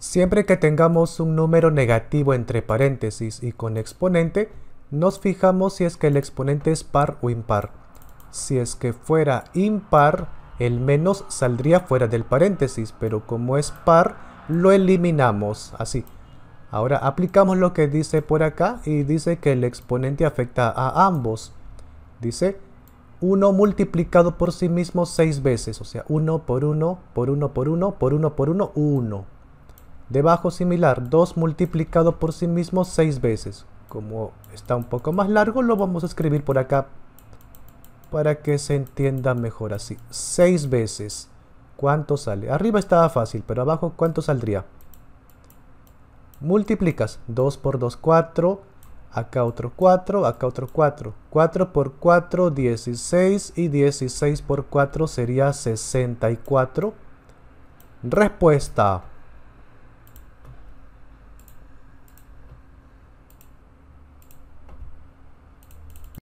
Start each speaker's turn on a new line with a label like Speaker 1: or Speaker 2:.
Speaker 1: Siempre que tengamos un número negativo entre paréntesis y con exponente, nos fijamos si es que el exponente es par o impar. Si es que fuera impar, el menos saldría fuera del paréntesis, pero como es par, lo eliminamos, así. Ahora aplicamos lo que dice por acá y dice que el exponente afecta a ambos. Dice 1 multiplicado por sí mismo 6 veces, o sea, 1 por 1, por 1 por 1, por 1 por 1, 1. Debajo similar, 2 multiplicado por sí mismo 6 veces. Como está un poco más largo, lo vamos a escribir por acá para que se entienda mejor así. 6 veces. ¿Cuánto sale? Arriba estaba fácil, pero abajo, ¿cuánto saldría? Multiplicas. 2 por 2, 4. Acá otro 4, acá otro 4. 4 por 4, 16. Y 16 por 4 sería 64. Respuesta.